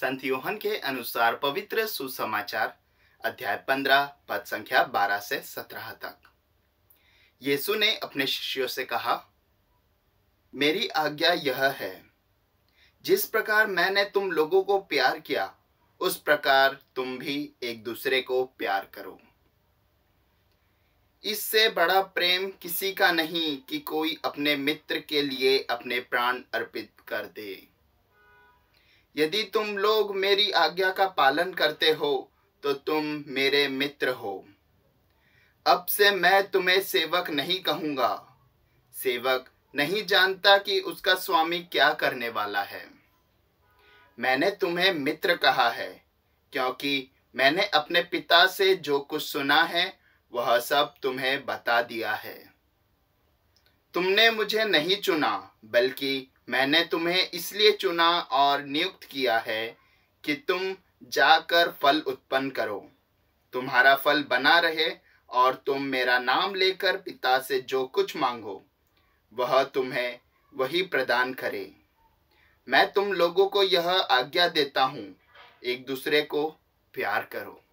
संत योहन के अनुसार पवित्र सुसमाचार अध्याय पंद्रह पद संख्या बारह से सत्रह तक यीशु ने अपने शिष्यों से कहा मेरी आज्ञा यह है जिस प्रकार मैंने तुम लोगों को प्यार किया उस प्रकार तुम भी एक दूसरे को प्यार करो इससे बड़ा प्रेम किसी का नहीं कि कोई अपने मित्र के लिए अपने प्राण अर्पित कर दे यदि तुम लोग मेरी आज्ञा का पालन करते हो तो तुम मेरे मित्र हो अब से मैं तुम्हें सेवक नहीं कहूंगा सेवक नहीं जानता कि उसका स्वामी क्या करने वाला है मैंने तुम्हें मित्र कहा है क्योंकि मैंने अपने पिता से जो कुछ सुना है वह सब तुम्हें बता दिया है तुमने मुझे नहीं चुना बल्कि मैंने तुम्हें इसलिए चुना और नियुक्त किया है कि तुम जाकर फल उत्पन्न करो तुम्हारा फल बना रहे और तुम मेरा नाम लेकर पिता से जो कुछ मांगो वह तुम्हें वही प्रदान करे मैं तुम लोगों को यह आज्ञा देता हूँ एक दूसरे को प्यार करो